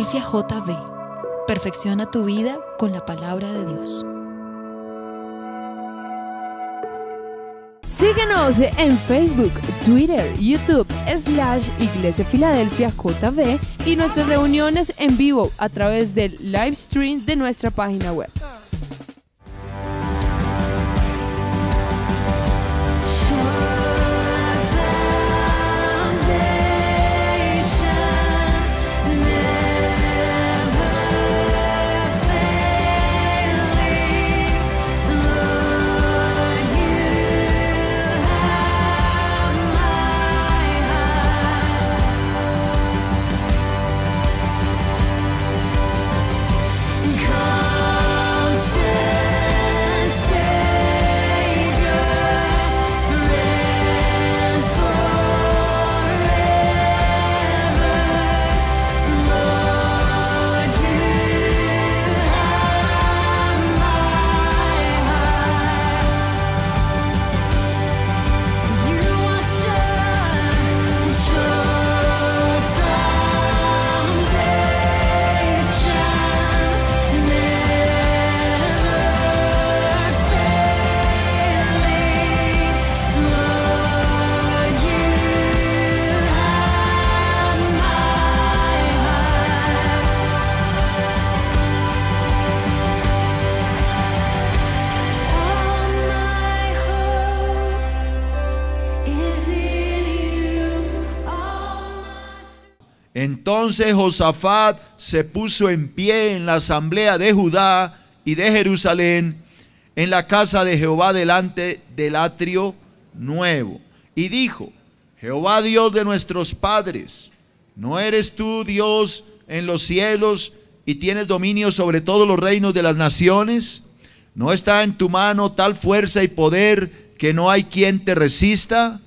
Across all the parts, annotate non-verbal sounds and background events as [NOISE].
Filadelfia JB. Perfecciona tu vida con la palabra de Dios. Síguenos en Facebook, Twitter, YouTube, slash Iglesia Filadelfia JB y nuestras reuniones en vivo a través del live stream de nuestra página web. Entonces Josafat se puso en pie en la asamblea de Judá y de Jerusalén, en la casa de Jehová delante del atrio nuevo. Y dijo, Jehová Dios de nuestros padres, ¿no eres tú Dios en los cielos y tienes dominio sobre todos los reinos de las naciones? ¿No está en tu mano tal fuerza y poder que no hay quien te resista?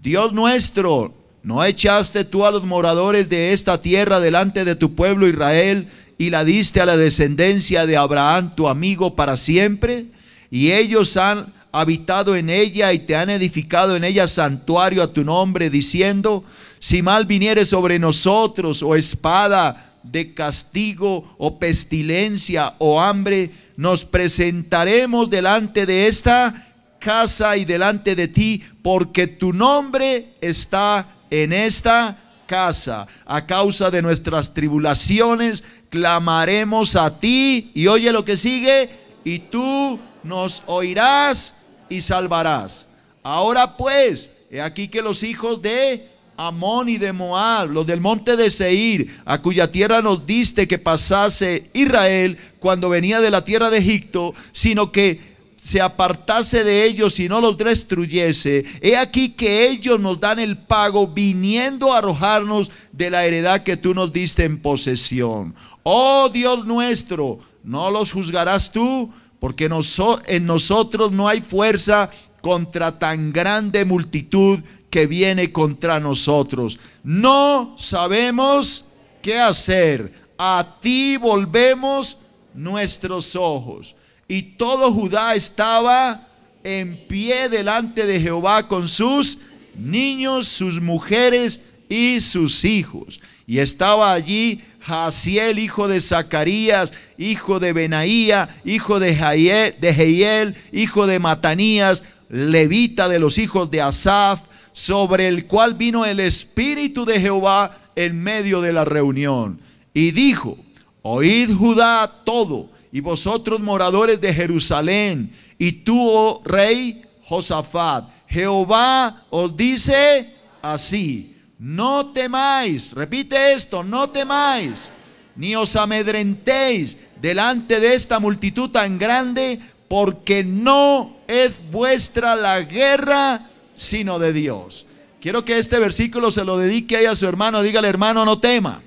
Dios nuestro, ¿No echaste tú a los moradores de esta tierra delante de tu pueblo Israel y la diste a la descendencia de Abraham, tu amigo, para siempre? Y ellos han habitado en ella y te han edificado en ella santuario a tu nombre, diciendo, si mal viniere sobre nosotros o espada de castigo o pestilencia o hambre, nos presentaremos delante de esta casa y delante de ti, porque tu nombre está en esta casa. A causa de nuestras tribulaciones, clamaremos a ti. Y oye lo que sigue, y tú nos oirás y salvarás. Ahora pues, he aquí que los hijos de Amón y de Moab, los del monte de Seir, a cuya tierra nos diste que pasase Israel cuando venía de la tierra de Egipto, sino que se apartase de ellos y no los destruyese, he aquí que ellos nos dan el pago viniendo a arrojarnos de la heredad que tú nos diste en posesión. Oh Dios nuestro, no los juzgarás tú, porque en nosotros no hay fuerza contra tan grande multitud que viene contra nosotros. No sabemos qué hacer. A ti volvemos nuestros ojos. Y todo Judá estaba en pie delante de Jehová con sus niños, sus mujeres y sus hijos. Y estaba allí Jaciel, hijo de Zacarías, hijo de Benaía, hijo de, Jaiel, de Jeiel, hijo de Matanías, levita de los hijos de Asaf, sobre el cual vino el Espíritu de Jehová en medio de la reunión. Y dijo, oíd Judá todo y vosotros moradores de Jerusalén, y tú, oh rey Josafat, Jehová os dice así, no temáis, repite esto, no temáis, ni os amedrentéis delante de esta multitud tan grande, porque no es vuestra la guerra, sino de Dios. Quiero que este versículo se lo dedique a su hermano, dígale hermano, no tema,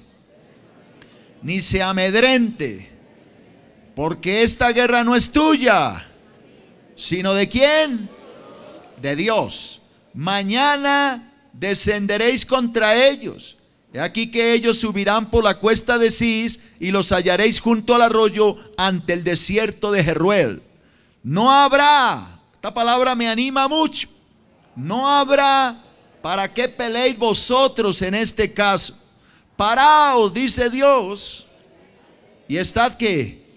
ni se amedrente porque esta guerra no es tuya, sino de quién? De Dios. Mañana descenderéis contra ellos. He aquí que ellos subirán por la cuesta de Cis y los hallaréis junto al arroyo ante el desierto de Jeruel. No habrá, esta palabra me anima mucho, no habrá para qué peleéis vosotros en este caso. Paraos, dice Dios, y estad que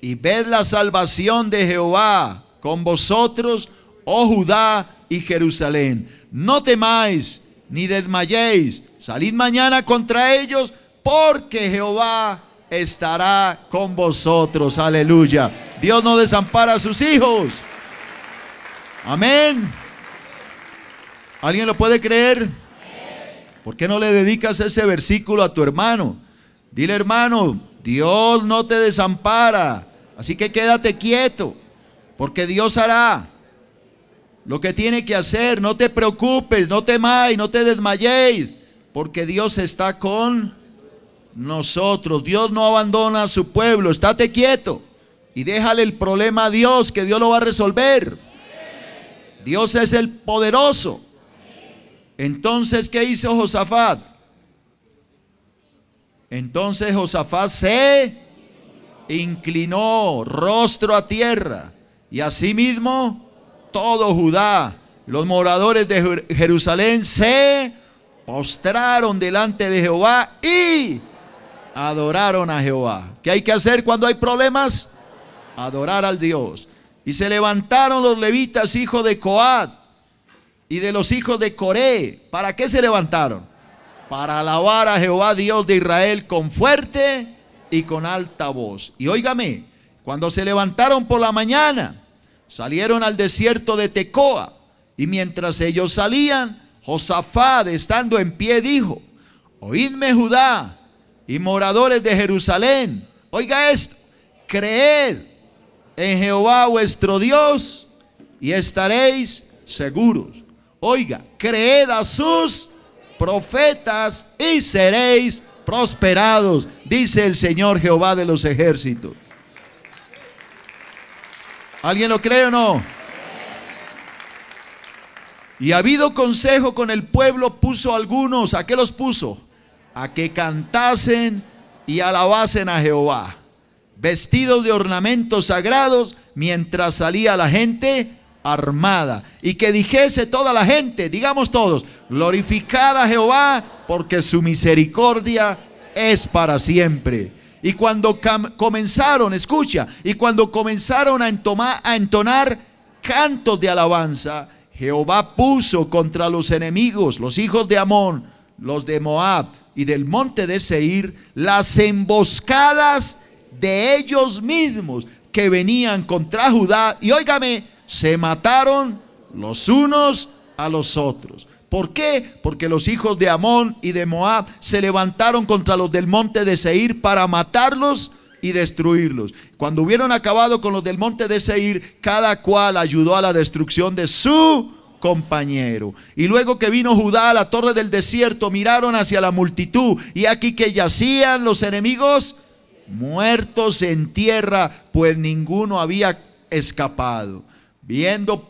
y ved la salvación de Jehová con vosotros, oh Judá y Jerusalén. No temáis ni desmayéis. Salid mañana contra ellos porque Jehová estará con vosotros. Aleluya. Dios no desampara a sus hijos. Amén. ¿Alguien lo puede creer? ¿Por qué no le dedicas ese versículo a tu hermano? Dile hermano, Dios no te desampara. Así que quédate quieto, porque Dios hará lo que tiene que hacer. No te preocupes, no temáis, no te desmayéis, porque Dios está con nosotros. Dios no abandona a su pueblo. Estate quieto y déjale el problema a Dios, que Dios lo va a resolver. Dios es el poderoso. Entonces, ¿qué hizo Josafat? Entonces Josafat se inclinó rostro a tierra y asimismo todo Judá, los moradores de Jerusalén se postraron delante de Jehová y adoraron a Jehová. ¿Qué hay que hacer cuando hay problemas? Adorar al Dios. Y se levantaron los levitas, hijos de Coad y de los hijos de Coré. ¿Para qué se levantaron? para alabar a Jehová Dios de Israel con fuerte y con alta voz. Y óigame, cuando se levantaron por la mañana, salieron al desierto de Tecoa, y mientras ellos salían, Josafat, estando en pie, dijo, oídme Judá y moradores de Jerusalén, oiga esto, creed en Jehová vuestro Dios y estaréis seguros. Oiga, creed a sus profetas y seréis prosperados, dice el Señor Jehová de los ejércitos. ¿Alguien lo cree o no? Y ha habido consejo con el pueblo, puso algunos, ¿a qué los puso? A que cantasen y alabasen a Jehová, vestidos de ornamentos sagrados, mientras salía la gente armada. Y que dijese toda la gente, digamos todos, Glorificada Jehová porque su misericordia es para siempre. Y cuando comenzaron, escucha, y cuando comenzaron a, a entonar cantos de alabanza, Jehová puso contra los enemigos, los hijos de Amón, los de Moab y del monte de Seir, las emboscadas de ellos mismos que venían contra Judá. Y óigame, se mataron los unos a los otros. ¿Por qué? Porque los hijos de Amón y de Moab se levantaron contra los del monte de Seir para matarlos y destruirlos. Cuando hubieron acabado con los del monte de Seir, cada cual ayudó a la destrucción de su compañero. Y luego que vino Judá a la torre del desierto, miraron hacia la multitud y aquí que yacían los enemigos muertos en tierra, pues ninguno había escapado. Viendo,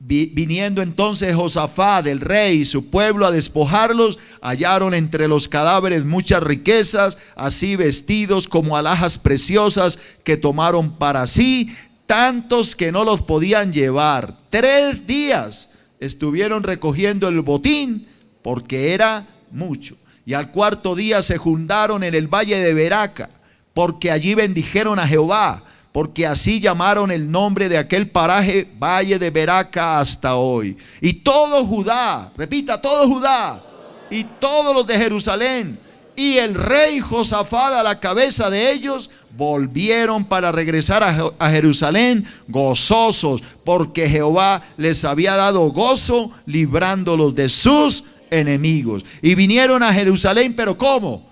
viniendo entonces Josafá del rey y su pueblo a despojarlos, hallaron entre los cadáveres muchas riquezas, así vestidos como alhajas preciosas que tomaron para sí, tantos que no los podían llevar. Tres días estuvieron recogiendo el botín porque era mucho. Y al cuarto día se juntaron en el valle de Beraca, porque allí bendijeron a Jehová porque así llamaron el nombre de aquel paraje Valle de Beraca hasta hoy. Y todo Judá, repita, todo Judá, y todos los de Jerusalén, y el rey Josafat a la cabeza de ellos, volvieron para regresar a, Jerusalén gozosos, porque Jehová les había dado gozo, librándolos de sus enemigos. Y vinieron a Jerusalén, pero ¿cómo?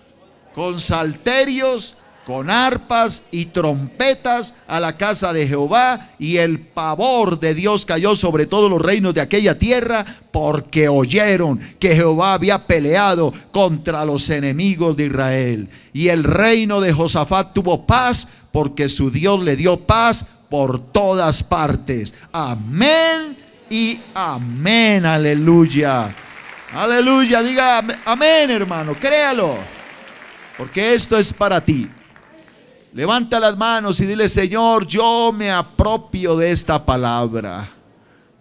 Con salterios con arpas y trompetas a la casa de Jehová, y el pavor de Dios cayó sobre todos los reinos de aquella tierra, porque oyeron que Jehová había peleado contra los enemigos de Israel. Y el reino de Josafat tuvo paz, porque su Dios le dio paz por todas partes. Amén y amén, aleluya. Aleluya, diga amén hermano, créalo, porque esto es para ti. Levanta las manos y dile, Señor, yo me apropio de esta palabra.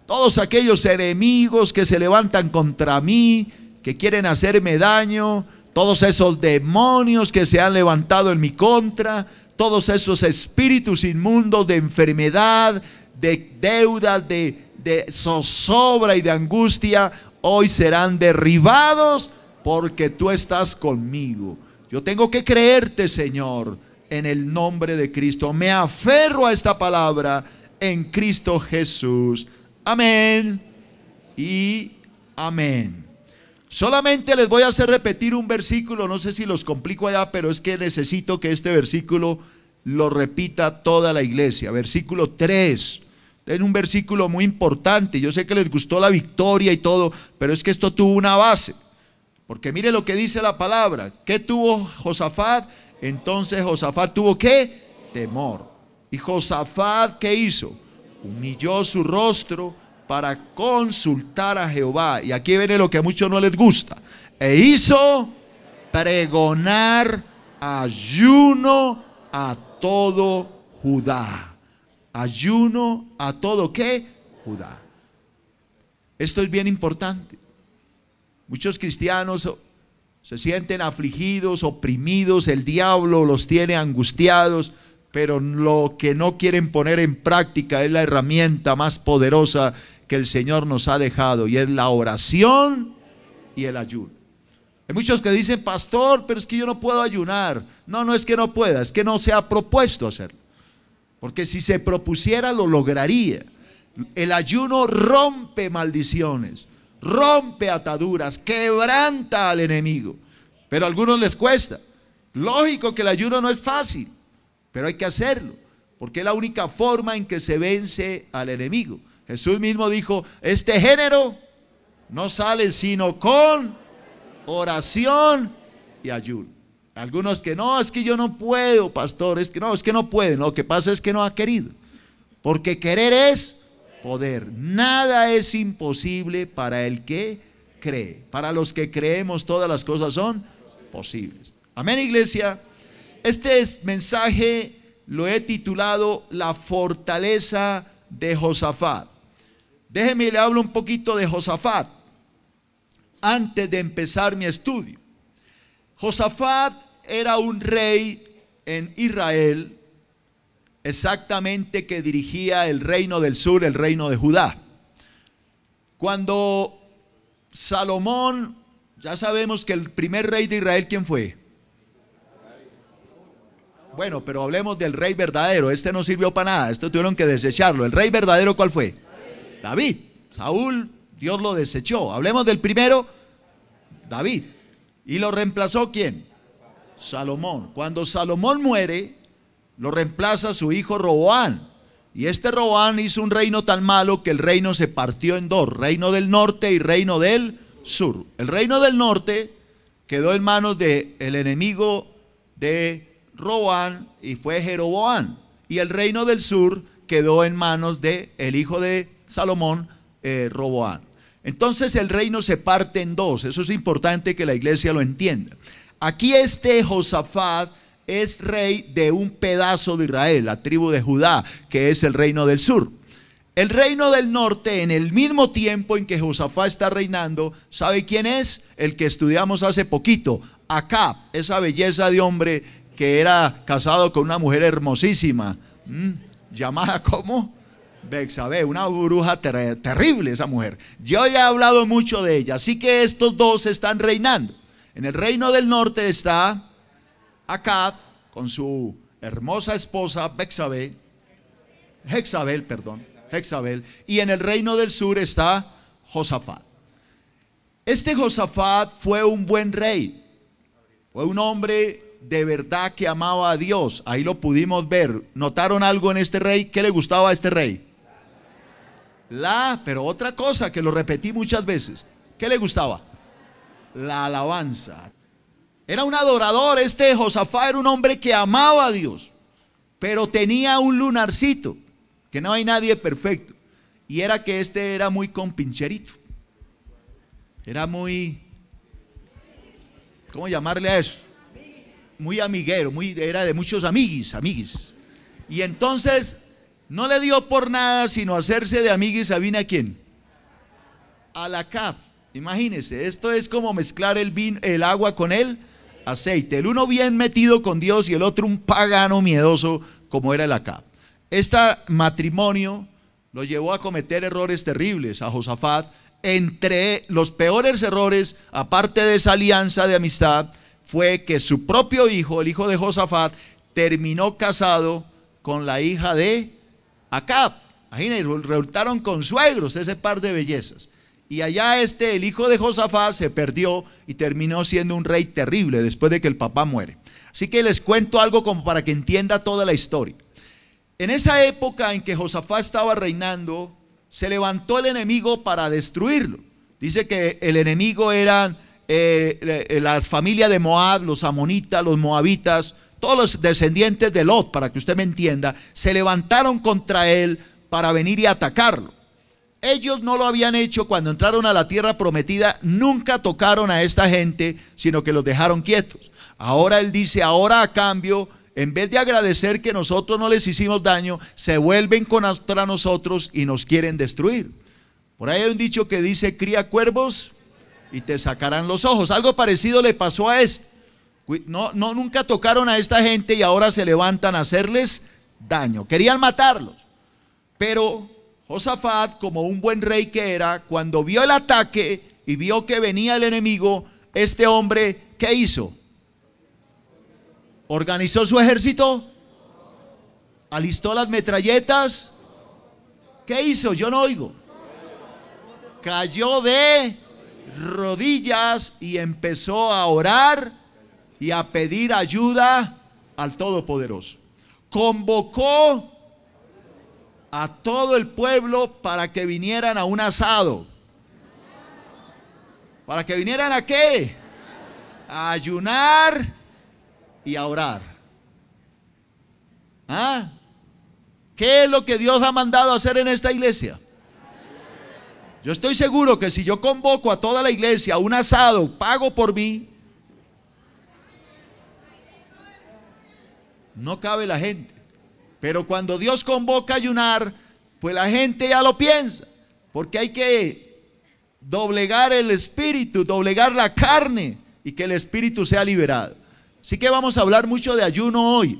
Todos aquellos enemigos que se levantan contra mí, que quieren hacerme daño, todos esos demonios que se han levantado en mi contra, todos esos espíritus inmundos de enfermedad, de deuda, de, de zozobra y de angustia, hoy serán derribados porque tú estás conmigo. Yo tengo que creerte, Señor en el nombre de Cristo. Me aferro a esta palabra en Cristo Jesús. Amén y amén. Solamente les voy a hacer repetir un versículo, no sé si los complico allá, pero es que necesito que este versículo lo repita toda la iglesia. Versículo 3. Es un versículo muy importante. Yo sé que les gustó la victoria y todo, pero es que esto tuvo una base. Porque mire lo que dice la palabra. ¿Qué tuvo Josafat? Entonces Josafat tuvo qué? Temor. ¿Y Josafat qué hizo? Humilló su rostro para consultar a Jehová. Y aquí viene lo que a muchos no les gusta. E hizo pregonar ayuno a todo Judá. Ayuno a todo qué? Judá. Esto es bien importante. Muchos cristianos se sienten afligidos, oprimidos, el diablo los tiene angustiados, pero lo que no quieren poner en práctica es la herramienta más poderosa que el Señor nos ha dejado y es la oración y el ayuno. Hay muchos que dicen, pastor, pero es que yo no puedo ayunar. No, no es que no pueda, es que no se ha propuesto hacerlo. Porque si se propusiera lo lograría. El ayuno rompe maldiciones rompe ataduras, quebranta al enemigo. Pero a algunos les cuesta. Lógico que el ayuno no es fácil, pero hay que hacerlo, porque es la única forma en que se vence al enemigo. Jesús mismo dijo, este género no sale sino con oración y ayuno. Algunos que no, es que yo no puedo, pastor, es que no, es que no pueden, lo que pasa es que no ha querido. Porque querer es poder. Nada es imposible para el que cree. Para los que creemos todas las cosas son posibles. Amén, iglesia. Este mensaje lo he titulado La fortaleza de Josafat. Déjeme le hablo un poquito de Josafat antes de empezar mi estudio. Josafat era un rey en Israel exactamente que dirigía el reino del sur, el reino de Judá. Cuando Salomón, ya sabemos que el primer rey de Israel, ¿quién fue? Bueno, pero hablemos del rey verdadero. Este no sirvió para nada. Esto tuvieron que desecharlo. ¿El rey verdadero cuál fue? David. Saúl, Dios lo desechó. Hablemos del primero, David. ¿Y lo reemplazó quién? Salomón. Cuando Salomón muere, lo reemplaza su hijo Roboán. Y este Roboán hizo un reino tan malo que el reino se partió en dos, reino del norte y reino del sur. El reino del norte quedó en manos del el enemigo de Roboán y fue Jeroboán. Y el reino del sur quedó en manos del el hijo de Salomón, eh, Roboán. Entonces el reino se parte en dos. Eso es importante que la iglesia lo entienda. Aquí este Josafat es rey de un pedazo de Israel, la tribu de Judá, que es el reino del sur. El reino del norte, en el mismo tiempo en que Josafá está reinando, ¿sabe quién es? El que estudiamos hace poquito, Acab, esa belleza de hombre que era casado con una mujer hermosísima, llamada como Bexabe, una bruja terrible esa mujer. Yo ya he hablado mucho de ella, así que estos dos están reinando. En el reino del norte está Acab con su hermosa esposa Bexabel, Hexabel, perdón, Hexabel, y en el reino del sur está Josafat. Este Josafat fue un buen rey, fue un hombre de verdad que amaba a Dios, ahí lo pudimos ver. ¿Notaron algo en este rey? ¿Qué le gustaba a este rey? La, pero otra cosa que lo repetí muchas veces, ¿qué le gustaba? La alabanza. Era un adorador, este Josafá era un hombre que amaba a Dios, pero tenía un lunarcito, que no hay nadie perfecto, y era que este era muy compincherito, era muy, ¿cómo llamarle a eso? Muy amiguero, muy, era de muchos amiguis, amiguis. Y entonces no le dio por nada sino hacerse de amiguis, ¿sabina a quién? A la CAP. imagínese esto es como mezclar el, vino, el agua con él aceite. El uno bien metido con Dios y el otro un pagano miedoso como era el Acab. Este matrimonio lo llevó a cometer errores terribles a Josafat. Entre los peores errores, aparte de esa alianza de amistad, fue que su propio hijo, el hijo de Josafat, terminó casado con la hija de Acab. Imagínense, resultaron suegros ese par de bellezas. Y allá este, el hijo de Josafá, se perdió y terminó siendo un rey terrible después de que el papá muere. Así que les cuento algo como para que entienda toda la historia. En esa época en que Josafá estaba reinando, se levantó el enemigo para destruirlo. Dice que el enemigo eran eh, eh, la familia de Moab, los amonitas, los moabitas, todos los descendientes de Lot, para que usted me entienda, se levantaron contra él para venir y atacarlo. Ellos no lo habían hecho cuando entraron a la tierra prometida, nunca tocaron a esta gente, sino que los dejaron quietos. Ahora él dice, ahora a cambio, en vez de agradecer que nosotros no les hicimos daño, se vuelven contra nosotros y nos quieren destruir. Por ahí hay un dicho que dice, cría cuervos y te sacarán los ojos. Algo parecido le pasó a este. No, no, nunca tocaron a esta gente y ahora se levantan a hacerles daño. Querían matarlos. Pero Josafat, como un buen rey que era, cuando vio el ataque y vio que venía el enemigo, este hombre, ¿qué hizo? ¿Organizó su ejército? ¿Alistó las metralletas? ¿Qué hizo? Yo no oigo. Cayó de rodillas y empezó a orar y a pedir ayuda al Todopoderoso. Convocó a todo el pueblo para que vinieran a un asado. ¿Para que vinieran a qué? A ayunar y a orar. ¿Ah? ¿Qué es lo que Dios ha mandado hacer en esta iglesia? Yo estoy seguro que si yo convoco a toda la iglesia a un asado, pago por mí, no cabe la gente. Pero cuando Dios convoca a ayunar, pues la gente ya lo piensa, porque hay que doblegar el espíritu, doblegar la carne y que el espíritu sea liberado. Así que vamos a hablar mucho de ayuno hoy.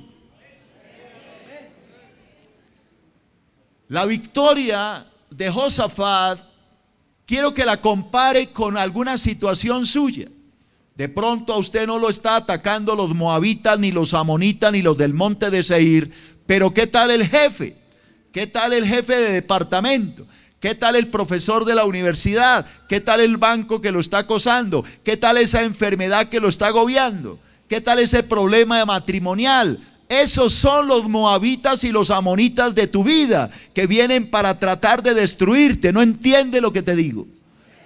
La victoria de Josafat, quiero que la compare con alguna situación suya. De pronto a usted no lo está atacando los moabitas, ni los amonitas, ni los del monte de Seir, pero ¿qué tal el jefe? ¿Qué tal el jefe de departamento? ¿Qué tal el profesor de la universidad? ¿Qué tal el banco que lo está acosando? ¿Qué tal esa enfermedad que lo está agobiando? ¿Qué tal ese problema matrimonial? Esos son los moabitas y los amonitas de tu vida que vienen para tratar de destruirte. No entiende lo que te digo.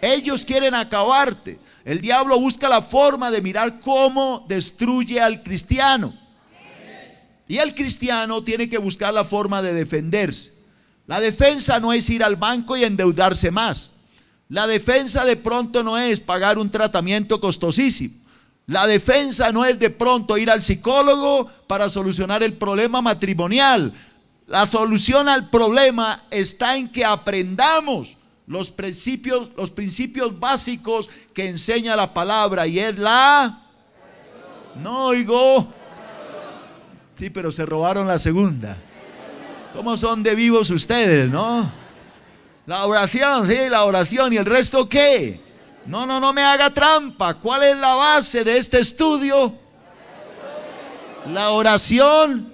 Ellos quieren acabarte. El diablo busca la forma de mirar cómo destruye al cristiano. Y el cristiano tiene que buscar la forma de defenderse. La defensa no es ir al banco y endeudarse más. La defensa de pronto no es pagar un tratamiento costosísimo. La defensa no es de pronto ir al psicólogo para solucionar el problema matrimonial. La solución al problema está en que aprendamos los principios, los principios básicos que enseña la palabra y es la... No oigo. Sí, pero se robaron la segunda. ¿Cómo son de vivos ustedes, no? La oración, sí, la oración. ¿Y el resto qué? No, no, no me haga trampa. ¿Cuál es la base de este estudio? La oración.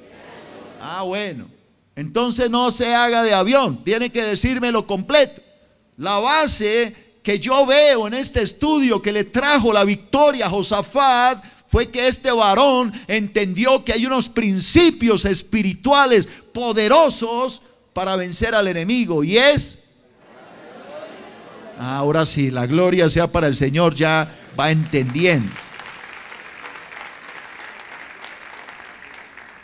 Ah, bueno. Entonces no se haga de avión. Tiene que lo completo. La base que yo veo en este estudio que le trajo la victoria a Josafat fue que este varón entendió que hay unos principios espirituales poderosos para vencer al enemigo y es... Ahora sí, la gloria sea para el Señor, ya va entendiendo.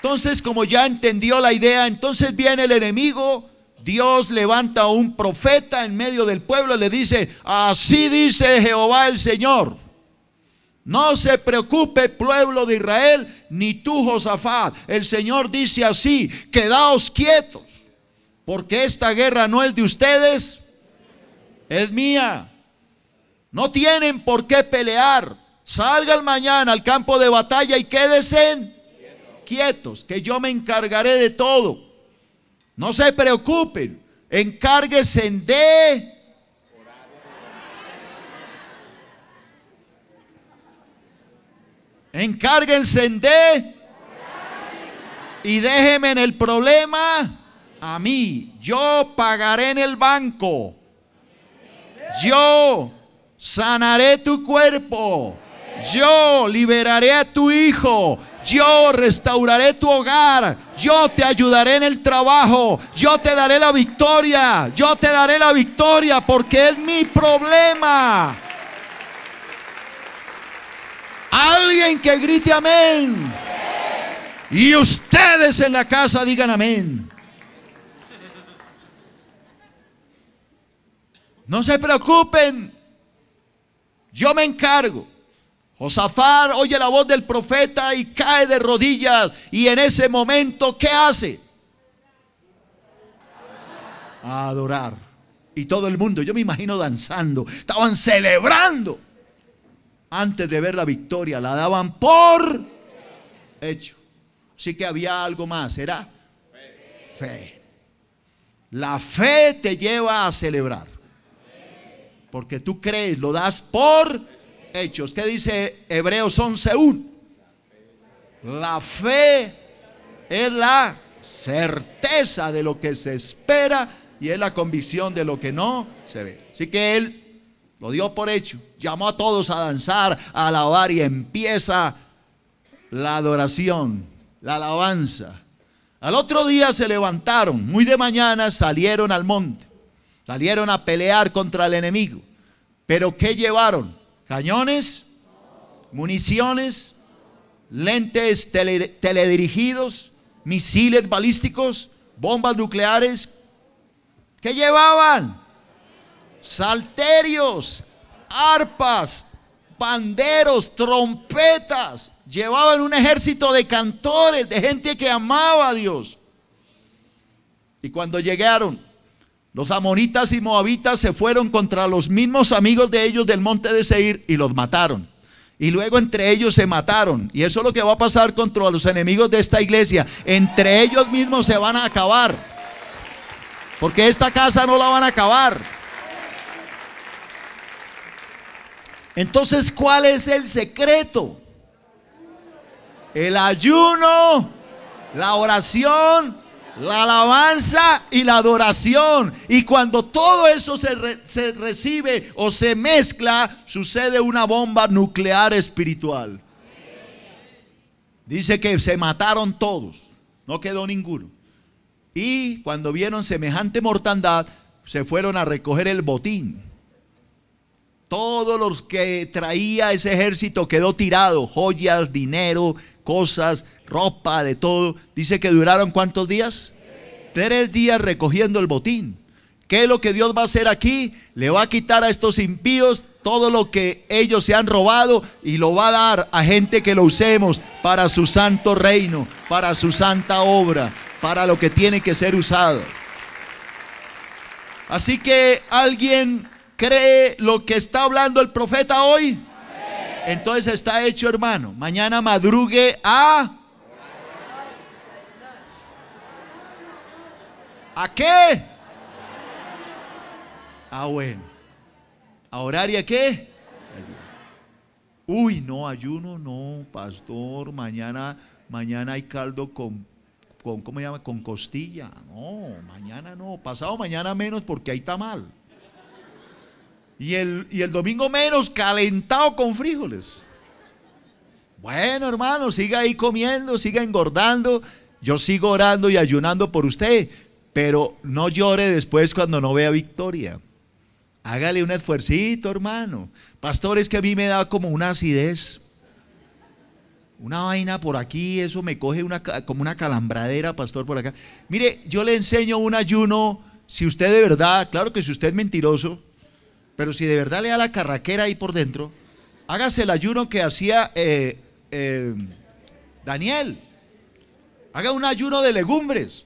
Entonces, como ya entendió la idea, entonces viene el enemigo, Dios levanta a un profeta en medio del pueblo y le dice, así dice Jehová el Señor. No se preocupe pueblo de Israel, ni tú Josafat. El Señor dice así, quedaos quietos, porque esta guerra no es de ustedes, es mía. No tienen por qué pelear. Salgan mañana al campo de batalla y quédense quietos. que yo me encargaré de todo. No se preocupen, encárguense de Encárguense de y déjenme en el problema a mí. Yo pagaré en el banco. Yo sanaré tu cuerpo. Yo liberaré a tu hijo. Yo restauraré tu hogar. Yo te ayudaré en el trabajo. Yo te daré la victoria. Yo te daré la victoria porque es mi problema. Alguien que grite amén. Y ustedes en la casa digan amén. No se preocupen. Yo me encargo. Josafar oye la voz del profeta y cae de rodillas. Y en ese momento, ¿qué hace? A adorar. Y todo el mundo, yo me imagino danzando. Estaban celebrando antes de ver la victoria, la daban por hecho. Así que había algo más, era fe. La fe te lleva a celebrar. Porque tú crees, lo das por hechos. ¿Qué dice Hebreos 11? La fe es la certeza de lo que se espera y es la convicción de lo que no se ve. Así que él lo dio por hecho. Llamó a todos a danzar, a alabar y empieza la adoración, la alabanza. Al otro día se levantaron, muy de mañana salieron al monte, salieron a pelear contra el enemigo. Pero ¿qué llevaron? ¿Cañones? ¿Municiones? ¿Lentes teledirigidos? ¿Misiles balísticos? ¿Bombas nucleares? ¿Qué llevaban? salterios, arpas, banderos, trompetas. Llevaban un ejército de cantores, de gente que amaba a Dios. Y cuando llegaron, los amonitas y moabitas se fueron contra los mismos amigos de ellos del monte de Seir y los mataron. Y luego entre ellos se mataron. Y eso es lo que va a pasar contra los enemigos de esta iglesia. Entre ellos mismos se van a acabar. Porque esta casa no la van a acabar. Entonces, ¿cuál es el secreto? El ayuno, la oración, la alabanza y la adoración. Y cuando todo eso se, recibe o se mezcla, sucede una bomba nuclear espiritual. Dice que se mataron todos, no quedó ninguno. Y cuando vieron semejante mortandad, se fueron a recoger el botín. Todos los que traía ese ejército quedó tirado, joyas, dinero, cosas, ropa, de todo. Dice que duraron cuántos días? Tres días recogiendo el botín. ¿Qué es lo que Dios va a hacer aquí? Le va a quitar a estos impíos todo lo que ellos se han robado y lo va a dar a gente que lo usemos para su santo reino, para su santa obra, para lo que tiene que ser usado. Así que alguien ¿Cree lo que está hablando el profeta hoy? Entonces está hecho, hermano. Mañana madrugue a... ¿A qué? Ah, bueno. ¿A orar qué? Uy, no, ayuno, no, pastor, mañana, mañana hay caldo con, con ¿cómo se llama? Con costilla. No, mañana no, pasado mañana menos porque ahí está mal. Y el, domingo menos calentado con frijoles. Bueno, hermano, siga ahí comiendo, siga engordando. Yo sigo orando y ayunando por usted, pero no llore después cuando no vea victoria. Hágale un esfuercito, hermano. Pastor, es que a mí me da como una acidez. Una vaina por aquí, eso me coge como una calambradera, pastor, por acá. Mire, yo le enseño un ayuno, si usted de verdad, claro que si usted es mentiroso, pero si de verdad le da la carraquera ahí por dentro, hágase el ayuno que hacía eh, eh, Daniel. Haga un ayuno de legumbres.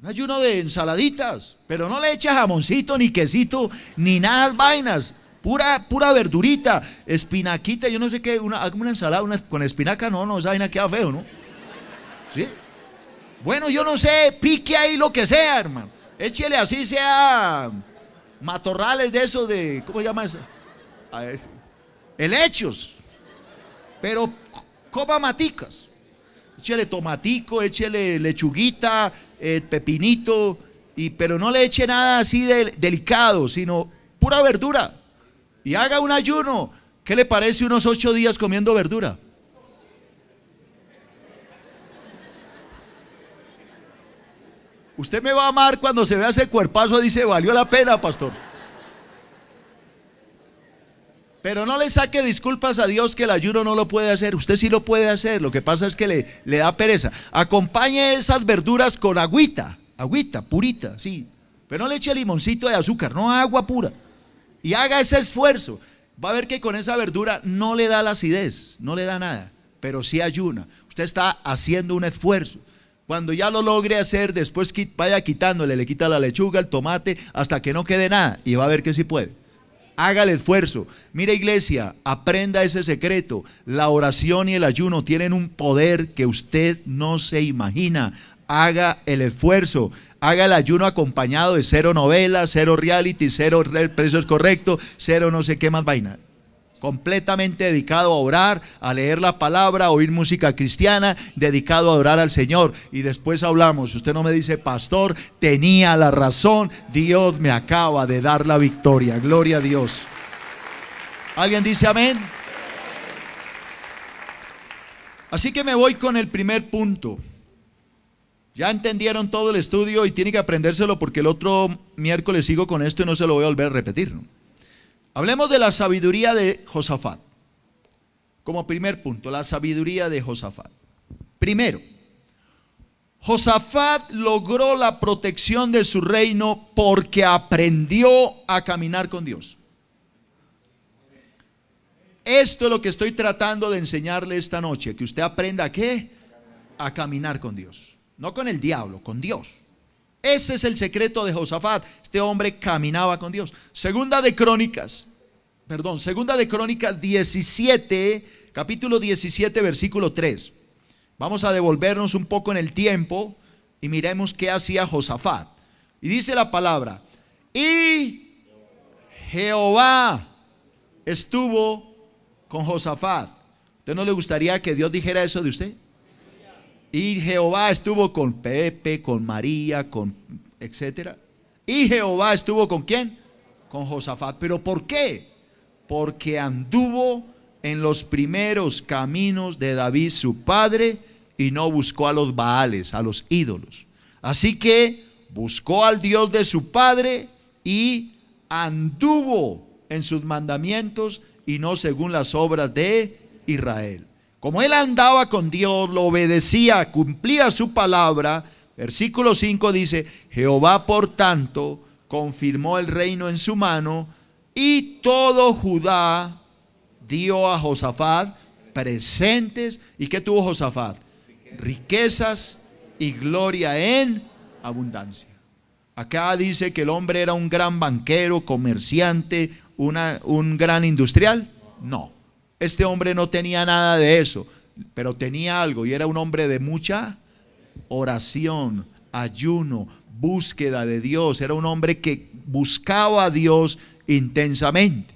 Un ayuno de ensaladitas. Pero no le eches jamoncito, ni quesito, ni nada vainas. Pura, pura verdurita, espinaquita, yo no sé qué, una, una ensalada con espinaca, no, no, esa vaina queda feo, ¿no? ¿Sí? Bueno, yo no sé, pique ahí lo que sea, hermano. Échele así sea matorrales de esos de, ¿cómo se llama eso? A Helechos. Pero coma maticas. Échele tomatico, échele lechuguita, eh, pepinito, y, pero no le eche nada así de, delicado, sino pura verdura. Y haga un ayuno. ¿Qué le parece unos ocho días comiendo verdura? Usted me va a amar cuando se vea ese cuerpazo, dice, valió la pena, pastor. Pero no le saque disculpas a Dios que el ayuno no lo puede hacer. Usted sí lo puede hacer. Lo que pasa es que le, le da pereza. Acompañe esas verduras con agüita. Agüita, purita, sí. Pero no le eche limoncito de azúcar, no agua pura. Y haga ese esfuerzo. Va a ver que con esa verdura no le da la acidez, no le da nada. Pero sí ayuna. Usted está haciendo un esfuerzo. Cuando ya lo logre hacer, después vaya quitándole, le quita la lechuga, el tomate, hasta que no quede nada y va a ver que sí puede. Haga el esfuerzo. Mira iglesia, aprenda ese secreto. La oración y el ayuno tienen un poder que usted no se imagina. Haga el esfuerzo. Haga el ayuno acompañado de cero novelas, cero reality, cero precios correcto, cero no sé qué más vaina completamente dedicado a orar, a leer la palabra, a oír música cristiana, dedicado a orar al Señor. Y después hablamos, usted no me dice, pastor, tenía la razón, Dios me acaba de dar la victoria, gloria a Dios. ¿Alguien dice amén? Así que me voy con el primer punto. Ya entendieron todo el estudio y tiene que aprendérselo porque el otro miércoles sigo con esto y no se lo voy a volver a repetir. Hablemos de la sabiduría de Josafat. Como primer punto, la sabiduría de Josafat. Primero, Josafat logró la protección de su reino porque aprendió a caminar con Dios. Esto es lo que estoy tratando de enseñarle esta noche, que usted aprenda a qué? A caminar con Dios. No con el diablo, con Dios. Ese es el secreto de Josafat. Este hombre caminaba con Dios. Segunda de Crónicas, perdón, segunda de Crónicas 17, capítulo 17, versículo 3. Vamos a devolvernos un poco en el tiempo y miremos qué hacía Josafat. Y dice la palabra, y Jehová estuvo con Josafat. ¿Usted no le gustaría que Dios dijera eso de usted? Y Jehová estuvo con Pepe, con María, con etcétera. Y Jehová estuvo con quién? Con Josafat. ¿Pero por qué? Porque anduvo en los primeros caminos de David su padre y no buscó a los baales, a los ídolos. Así que buscó al Dios de su padre y anduvo en sus mandamientos y no según las obras de Israel. Como él andaba con Dios, lo obedecía, cumplía su palabra, versículo 5 dice, Jehová por tanto confirmó el reino en su mano y todo Judá dio a Josafat presentes. ¿Y qué tuvo Josafat? Riquezas y gloria en abundancia. Acá dice que el hombre era un gran banquero, comerciante, una, un gran industrial. No. Este hombre no tenía nada de eso, pero tenía algo y era un hombre de mucha oración, ayuno, búsqueda de Dios. Era un hombre que buscaba a Dios intensamente.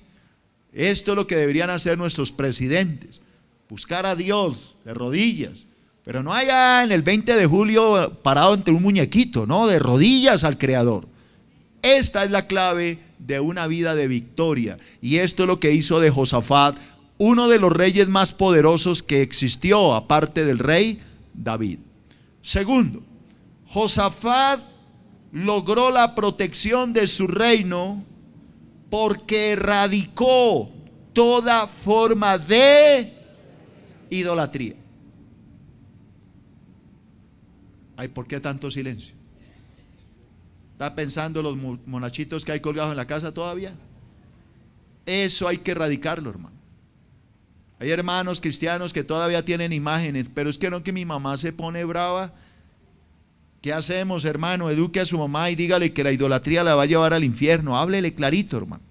Esto es lo que deberían hacer nuestros presidentes, buscar a Dios de rodillas. Pero no haya en el 20 de julio parado entre un muñequito, no, de rodillas al Creador. Esta es la clave de una vida de victoria. Y esto es lo que hizo de Josafat uno de los reyes más poderosos que existió, aparte del rey David. Segundo, Josafat logró la protección de su reino porque erradicó toda forma de idolatría. Ay, ¿por qué tanto silencio? ¿Está pensando los monachitos que hay colgados en la casa todavía? Eso hay que erradicarlo, hermano. Hay hermanos cristianos que todavía tienen imágenes, pero es que no que mi mamá se pone brava. ¿Qué hacemos, hermano? Eduque a su mamá y dígale que la idolatría la va a llevar al infierno. Háblele clarito, hermano.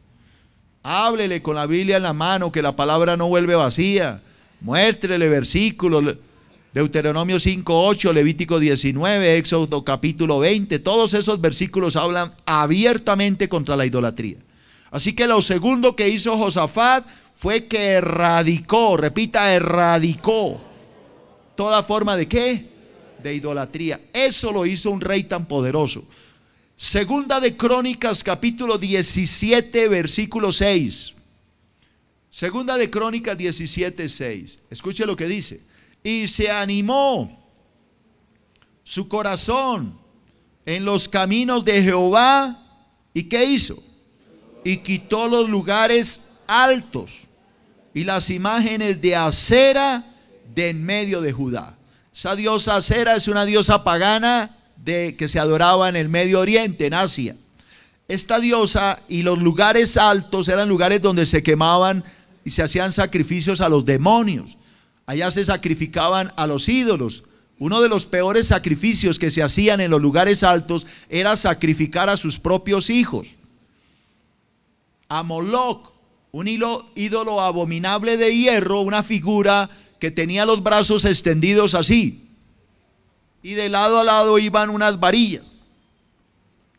Háblele con la Biblia en la mano, que la palabra no vuelve vacía. Muéstrele versículos. Deuteronomio 5, 8, Levítico 19, Éxodo capítulo 20, todos esos versículos hablan abiertamente contra la idolatría. Así que lo segundo que hizo Josafat fue que erradicó, repita, erradicó toda forma de qué? De idolatría. Eso lo hizo un rey tan poderoso. Segunda de Crónicas, capítulo 17, versículo 6. Segunda de Crónicas 17, 6. Escuche lo que dice. Y se animó su corazón en los caminos de Jehová. ¿Y qué hizo? Y quitó los lugares altos y las imágenes de acera de en medio de Judá. Esa diosa acera es una diosa pagana de, que se adoraba en el Medio Oriente, en Asia. Esta diosa y los lugares altos eran lugares donde se quemaban y se hacían sacrificios a los demonios. Allá se sacrificaban a los ídolos. Uno de los peores sacrificios que se hacían en los lugares altos era sacrificar a sus propios hijos. A Moloch, un hilo, ídolo abominable de hierro, una figura que tenía los brazos extendidos así. Y de lado a lado iban unas varillas.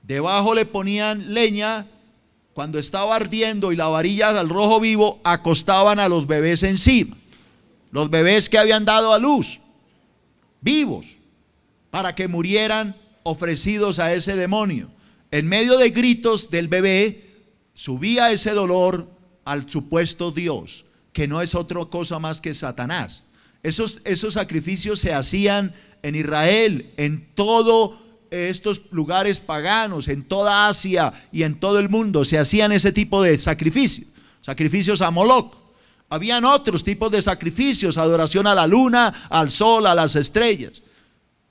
Debajo le ponían leña cuando estaba ardiendo y la varilla al rojo vivo acostaban a los bebés encima. Los bebés que habían dado a luz, vivos, para que murieran ofrecidos a ese demonio. En medio de gritos del bebé subía ese dolor al supuesto Dios, que no es otra cosa más que Satanás. Esos, esos sacrificios se hacían en Israel, en todo estos lugares paganos, en toda Asia y en todo el mundo, se hacían ese tipo de sacrificios, sacrificios a Moloch. Habían otros tipos de sacrificios, adoración a la luna, al sol, a las estrellas,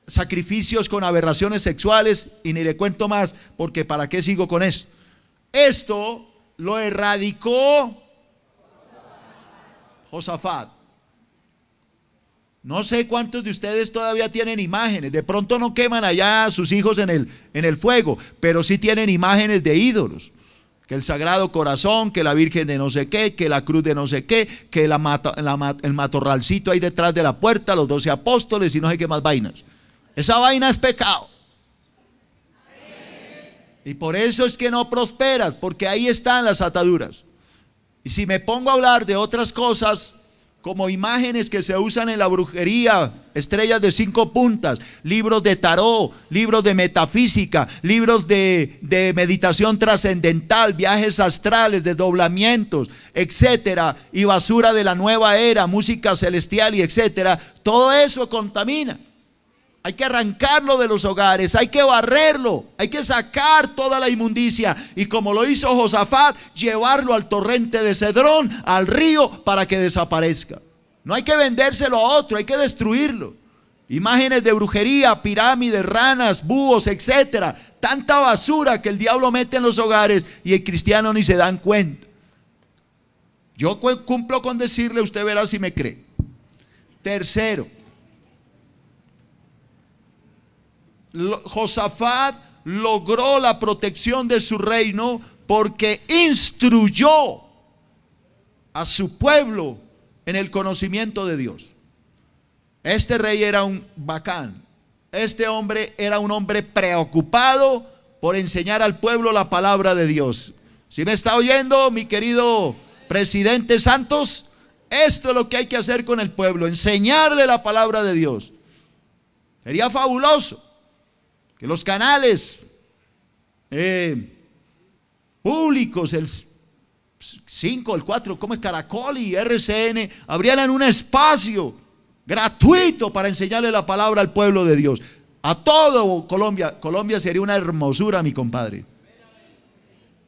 sacrificios con aberraciones sexuales y ni le cuento más, porque para qué sigo con esto. Esto lo erradicó Josafat. No sé cuántos de ustedes todavía tienen imágenes. De pronto no queman allá a sus hijos en el, en el fuego, pero sí tienen imágenes de ídolos. Que el Sagrado Corazón, que la Virgen de no sé qué, que la cruz de no sé qué, que la el matorralcito ahí detrás de la puerta, los doce apóstoles y no sé qué más vainas. Esa vaina es pecado. Y por eso es que no prosperas, porque ahí están las ataduras. Y si me pongo a hablar de otras cosas, como imágenes que se usan en la brujería, estrellas de cinco puntas, libros de tarot, libros de metafísica, libros de, de meditación trascendental, viajes astrales, desdoblamientos, etcétera, y basura de la nueva era, música celestial y etcétera, todo eso contamina. Hay que arrancarlo de los hogares, hay que barrerlo, hay que sacar toda la inmundicia. Y como lo hizo Josafat, llevarlo al torrente de Cedrón, al río, para que desaparezca. No hay que vendérselo a otro, hay que destruirlo. Imágenes de brujería, pirámides, ranas, búhos, etcétera. Tanta basura que el diablo mete en los hogares y el cristiano ni se dan cuenta. Yo cumplo con decirle, usted verá si me cree. Tercero, Josafat logró la protección de su reino porque instruyó a su pueblo en el conocimiento de Dios. Este rey era un bacán. Este hombre era un hombre preocupado por enseñar al pueblo la palabra de Dios. Si me está oyendo, mi querido presidente Santos, esto es lo que hay que hacer con el pueblo, enseñarle la palabra de Dios. Sería fabuloso que los canales eh, públicos, el 5, el 4, como es Caracol y RCN, en un espacio gratuito para enseñarle la palabra al pueblo de Dios. A todo Colombia, Colombia sería una hermosura, mi compadre.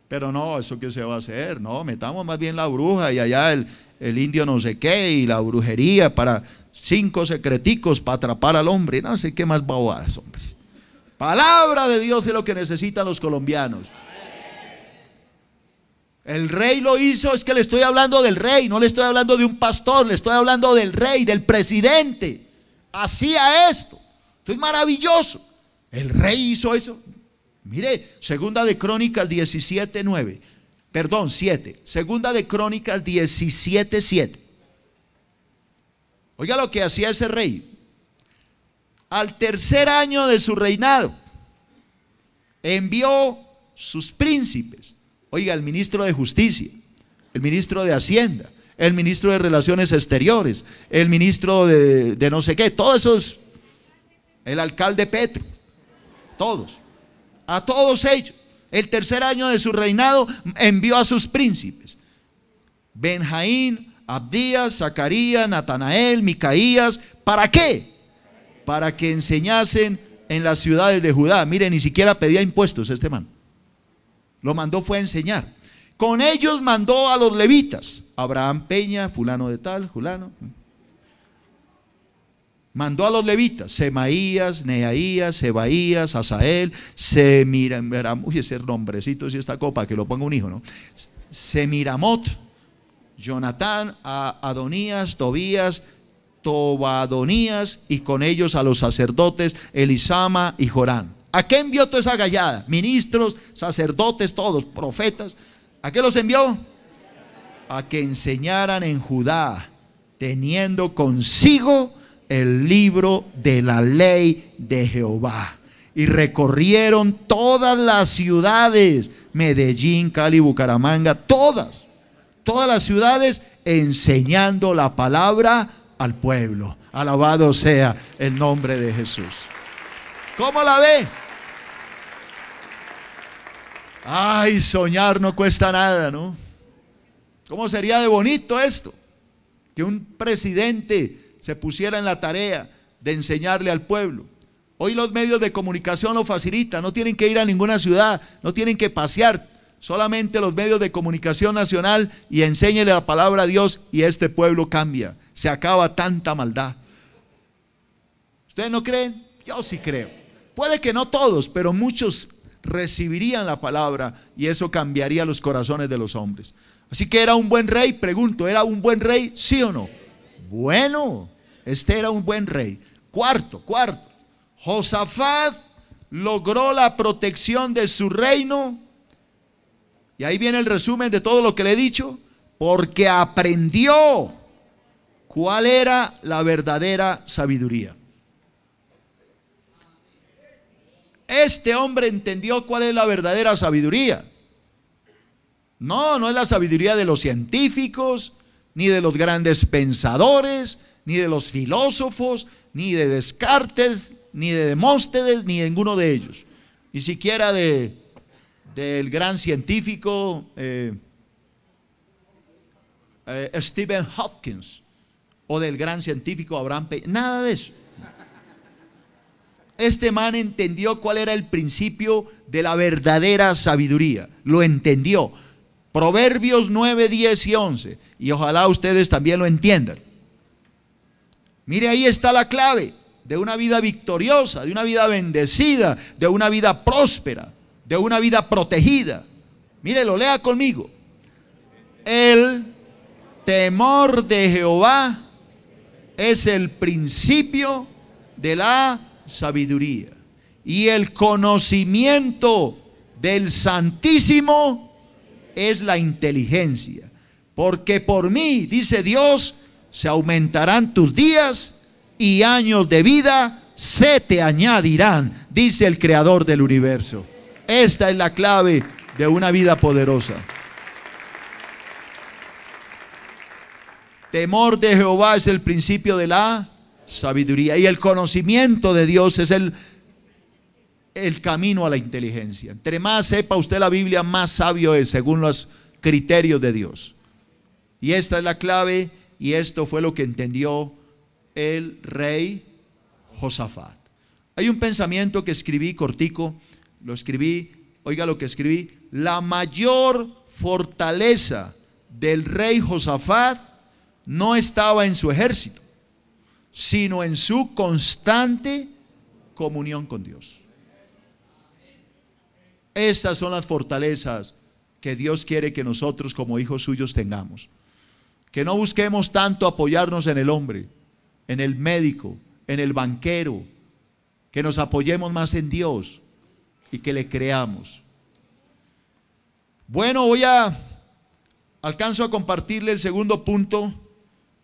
Pero no, eso que se va a hacer, no, metamos más bien la bruja y allá el, indio no sé qué y la brujería para cinco secreticos para atrapar al hombre. No sé qué más bobadas, hombres Palabra de Dios es lo que necesitan los colombianos. El rey lo hizo, es que le estoy hablando del rey, no le estoy hablando de un pastor, le estoy hablando del rey, del presidente. Hacía esto. Esto es maravilloso. El rey hizo eso. Mire, segunda de Crónicas 17, 9. Perdón, 7. Segunda de Crónicas 17, 7. Oiga lo que hacía ese rey al tercer año de su reinado, envió sus príncipes, oiga, el ministro de Justicia, el ministro de Hacienda, el ministro de Relaciones Exteriores, el ministro de, no sé qué, todos esos, el alcalde Petro, todos, a todos ellos. El tercer año de su reinado envió a sus príncipes, Benjaín, Abdías, Zacarías, Natanael, Micaías, ¿para qué? para que enseñasen en las ciudades de Judá. Mire, ni siquiera pedía impuestos este man. Lo mandó fue a enseñar. Con ellos mandó a los levitas, Abraham Peña, fulano de tal, fulano. Mandó a los levitas, Semaías, Neaías, Sebaías, Asael, Semiramot, uy, ese nombrecito, si esta copa, que lo ponga un hijo, ¿no? Semiramot, Jonatán, Adonías, Tobías, Tobadonías y con ellos a los sacerdotes Elisama y Jorán. ¿A qué envió toda esa gallada? Ministros, sacerdotes, todos, profetas. ¿A qué los envió? A que enseñaran en Judá, teniendo consigo el libro de la ley de Jehová. Y recorrieron todas las ciudades, Medellín, Cali, Bucaramanga, todas, todas las ciudades enseñando la palabra al pueblo. Alabado sea el nombre de Jesús. ¿Cómo la ve? Ay, soñar no cuesta nada, ¿no? ¿Cómo sería de bonito esto? Que un presidente se pusiera en la tarea de enseñarle al pueblo. Hoy los medios de comunicación lo facilitan, no tienen que ir a ninguna ciudad, no tienen que pasear, solamente los medios de comunicación nacional y enséñele la palabra a Dios y este pueblo cambia. Se acaba tanta maldad. ¿Ustedes no creen? Yo sí creo. Puede que no todos, pero muchos recibirían la palabra y eso cambiaría los corazones de los hombres. Así que era un buen rey, pregunto, ¿era un buen rey? ¿Sí o no? Bueno, este era un buen rey. Cuarto, cuarto. Josafat logró la protección de su reino y ahí viene el resumen de todo lo que le he dicho. Porque aprendió cuál era la verdadera sabiduría. Este hombre entendió cuál es la verdadera sabiduría. No, no es la sabiduría de los científicos, ni de los grandes pensadores, ni de los filósofos, ni de Descartes, ni de Demóstenes, ni de ninguno de ellos. Ni siquiera de del gran científico eh, eh, Stephen Hopkins o del gran científico Abraham nada de eso. Este man entendió cuál era el principio de la verdadera sabiduría, lo entendió. Proverbios 9, 10 y 11, y ojalá ustedes también lo entiendan. Mire, ahí está la clave de una vida victoriosa, de una vida bendecida, de una vida próspera una vida protegida. Mírelo, lea conmigo. El temor de Jehová es el principio de la sabiduría y el conocimiento del Santísimo es la inteligencia. Porque por mí, dice Dios, se aumentarán tus días y años de vida se te añadirán, dice el creador del universo. Esta es la clave de una vida poderosa. Temor de Jehová es el principio de la sabiduría y el conocimiento de Dios es el, el camino a la inteligencia. Entre más sepa usted la Biblia, más sabio es según los criterios de Dios. Y esta es la clave y esto fue lo que entendió el rey Josafat. Hay un pensamiento que escribí cortico lo escribí, oiga lo que escribí, la mayor fortaleza del rey Josafat no estaba en su ejército, sino en su constante comunión con Dios. Estas son las fortalezas que Dios quiere que nosotros como hijos suyos tengamos. Que no busquemos tanto apoyarnos en el hombre, en el médico, en el banquero, que nos apoyemos más en Dios, y que le creamos. Bueno, voy a, alcanzo a compartirle el segundo punto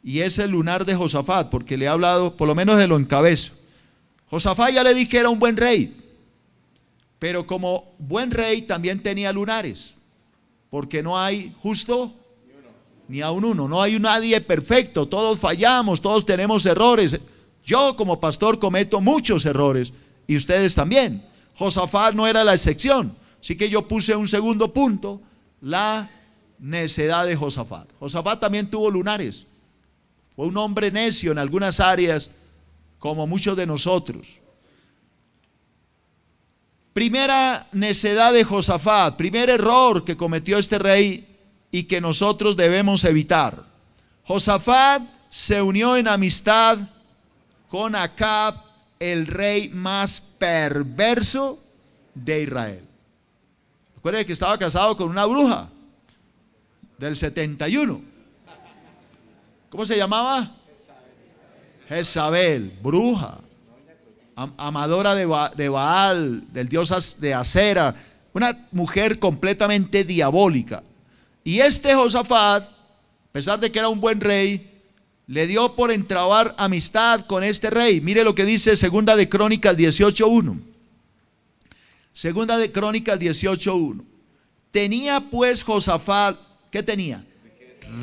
y es el lunar de Josafat, porque le he hablado, por lo menos de lo encabezo. Josafat ya le dije era un buen rey, pero como buen rey también tenía lunares, porque no hay justo ni a un uno, no hay nadie perfecto, todos fallamos, todos tenemos errores. Yo como pastor cometo muchos errores y ustedes también. Josafat no era la excepción. Así que yo puse un segundo punto, la necedad de Josafat. Josafat también tuvo lunares. Fue un hombre necio en algunas áreas, como muchos de nosotros. Primera necedad de Josafat, primer error que cometió este rey y que nosotros debemos evitar. Josafat se unió en amistad con Acab el rey más perverso de Israel. Recuerden que estaba casado con una bruja del 71. ¿Cómo se llamaba? Jezabel, bruja, amadora de, Baal, del dios de Acera, una mujer completamente diabólica. Y este Josafat, a pesar de que era un buen rey, le dio por entrabar amistad con este rey. Mire lo que dice Segunda de Crónicas 18.1. Segunda de Crónicas 18.1. Tenía pues Josafat, ¿qué tenía?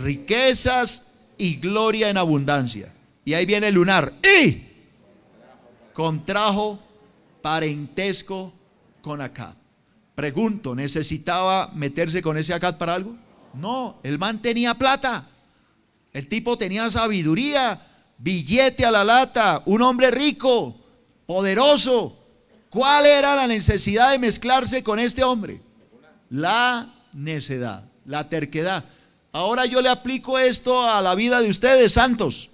Riquezas. y gloria en abundancia. Y ahí viene el lunar. Y contrajo parentesco con Acab. Pregunto, ¿necesitaba meterse con ese Acab para algo? No, el man tenía plata. El tipo tenía sabiduría, billete a la lata, un hombre rico, poderoso. ¿Cuál era la necesidad de mezclarse con este hombre? La necedad, la terquedad. Ahora yo le aplico esto a la vida de ustedes, santos.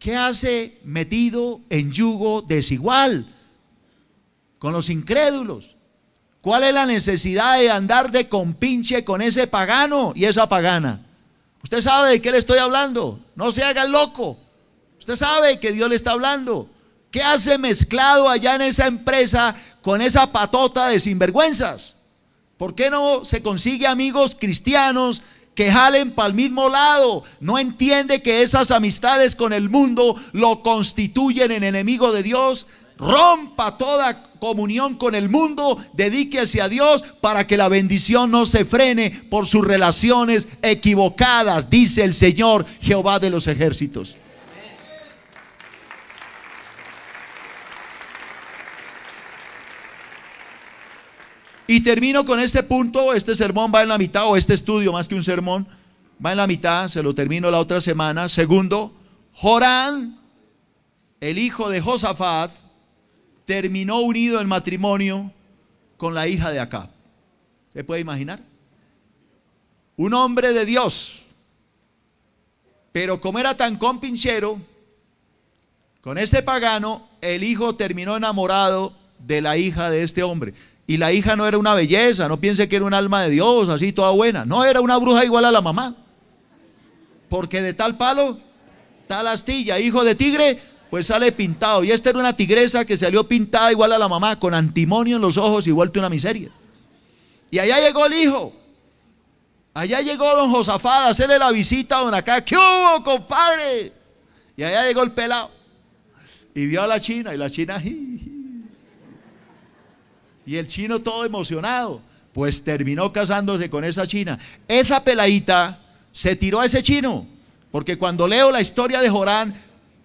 ¿Qué hace metido en yugo desigual con los incrédulos? ¿Cuál es la necesidad de andar de compinche con ese pagano y esa pagana? Usted sabe de qué le estoy hablando. No se haga loco. Usted sabe que Dios le está hablando. ¿Qué hace mezclado allá en esa empresa con esa patota de sinvergüenzas? ¿Por qué no se consigue amigos cristianos que jalen para el mismo lado? No entiende que esas amistades con el mundo lo constituyen en enemigo de Dios. Rompa toda comunión con el mundo, dedíquese a Dios para que la bendición no se frene por sus relaciones equivocadas, dice el Señor Jehová de los ejércitos. Y termino con este punto, este sermón va en la mitad, o este estudio más que un sermón, va en la mitad, se lo termino la otra semana. Segundo, Jorán, el hijo de Josafat, terminó unido el matrimonio con la hija de acá ¿Se puede imaginar? Un hombre de Dios. Pero como era tan compinchero, con este pagano, el hijo terminó enamorado de la hija de este hombre. Y la hija no era una belleza, no piense que era un alma de Dios, así toda buena. No, era una bruja igual a la mamá. Porque de tal palo, tal astilla, hijo de tigre, pues sale pintado. Y esta era una tigresa que salió pintada igual a la mamá, con antimonio en los ojos y vuelta una miseria. Y allá llegó el hijo. Allá llegó don Josafada a hacerle la visita a don acá. ¿Qué hubo, compadre? Y allá llegó el pelado. Y vio a la china, y la china. Y el chino todo emocionado. Pues terminó casándose con esa china. Esa peladita se tiró a ese chino. Porque cuando leo la historia de Jorán,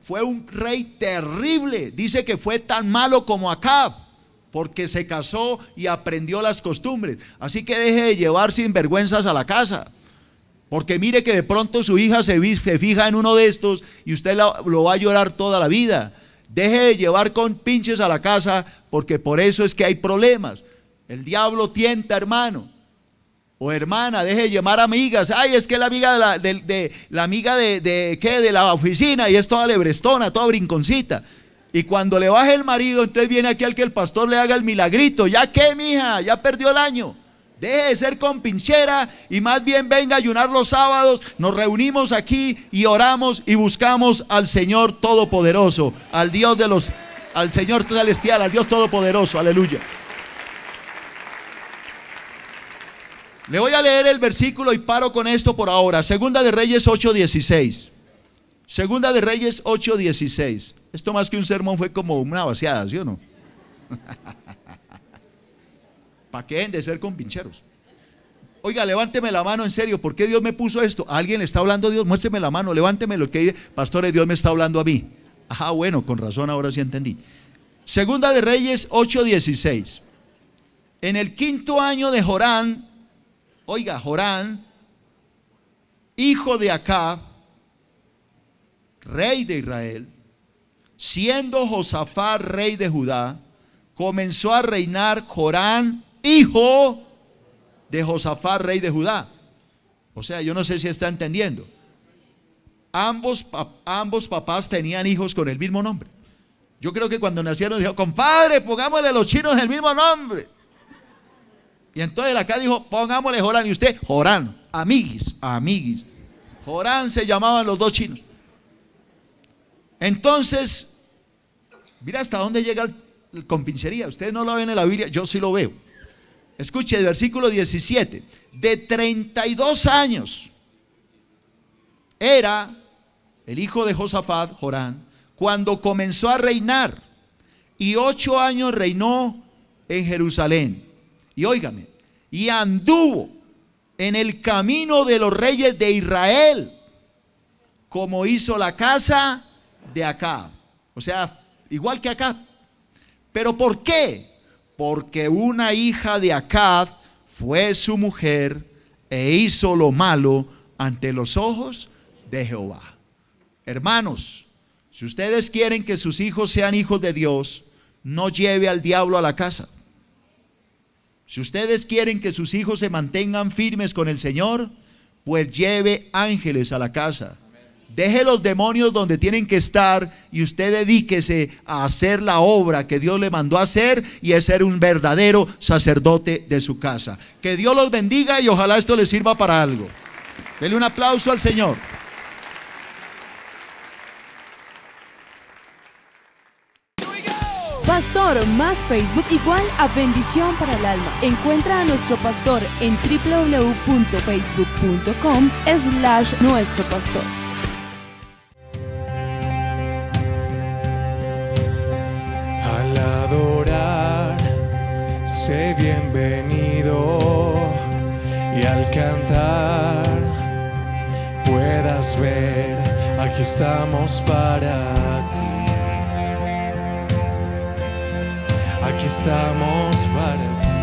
fue un rey terrible. Dice que fue tan malo como Acab, porque se casó y aprendió las costumbres. Así que deje de llevar sinvergüenzas a la casa. Porque mire que de pronto su hija se, fija en uno de estos y usted lo va a llorar toda la vida. Deje de llevar con pinches a la casa porque por eso es que hay problemas. El diablo tienta, hermano. O hermana, deje de llamar amigas. Ay, es que la amiga de la, amiga de, ¿qué? de la oficina y es toda lebrestona, toda brinconcita. Y cuando le baje el marido, entonces viene aquí al que el pastor le haga el milagrito. ¿Ya qué, mija? Ya perdió el año. Deje de ser compinchera y más bien venga a ayunar los sábados. Nos reunimos aquí y oramos y buscamos al Señor Todopoderoso, al Dios de los, al Señor Celestial, al Dios Todopoderoso. Aleluya. Le voy a leer el versículo y paro con esto por ahora. Segunda de Reyes 8:16. Segunda de Reyes 8:16. Esto más que un sermón fue como una vaciada, ¿sí o no? [LAUGHS] ¿Para qué de ser con pincheros? Oiga, levánteme la mano en serio. ¿Por qué Dios me puso esto? ¿Alguien le está hablando a Dios? Muéstreme la mano, levánteme lo que dice. Pastores, Dios me está hablando a mí. Ajá, ah, bueno, con razón ahora sí entendí. Segunda de Reyes 8:16. En el quinto año de Jorán, Oiga, Jorán, hijo de Acab, rey de Israel, siendo Josafat rey de Judá, comenzó a reinar Jorán, hijo de Josafat rey de Judá. O sea, yo no sé si está entendiendo. Ambos, ambos papás tenían hijos con el mismo nombre. Yo creo que cuando nacieron dijo, compadre, pongámosle a los chinos el mismo nombre. Y entonces acá dijo, pongámosle Jorán. Y usted, Jorán, amiguis, amiguis. Jorán se llamaban los dos chinos. Entonces, mira hasta dónde llega el, pincería Usted Ustedes no lo ven en la Biblia, yo sí lo veo. Escuche el versículo 17. De 32 años era el hijo de Josafat, Jorán, cuando comenzó a reinar. Y ocho años reinó en Jerusalén. Y óigame, y anduvo en el camino de los reyes de Israel, como hizo la casa de acá O sea, igual que acá. ¿Pero por qué? Porque una hija de Acad fue su mujer e hizo lo malo ante los ojos de Jehová. Hermanos, si ustedes quieren que sus hijos sean hijos de Dios, no lleve al diablo a la casa. Si ustedes quieren que sus hijos se mantengan firmes con el Señor, pues lleve ángeles a la casa. Deje los demonios donde tienen que estar y usted dedíquese a hacer la obra que Dios le mandó a hacer y a ser un verdadero sacerdote de su casa. Que Dios los bendiga y ojalá esto les sirva para algo. Dele un aplauso al Señor. Pastor más Facebook igual a bendición para el alma. Encuentra a nuestro pastor en www.facebook.com slash nuestro pastor. Al adorar, sé bienvenido y al cantar puedas ver, aquí estamos para ti. aquí estamos para ti.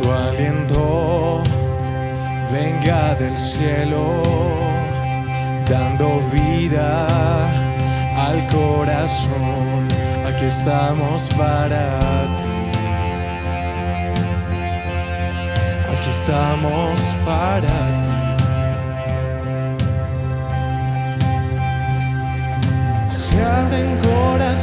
Tu aliento venga del cielo, dando vida al corazón. Aquí estamos para ti. Aquí estamos para ti. se abren corazones.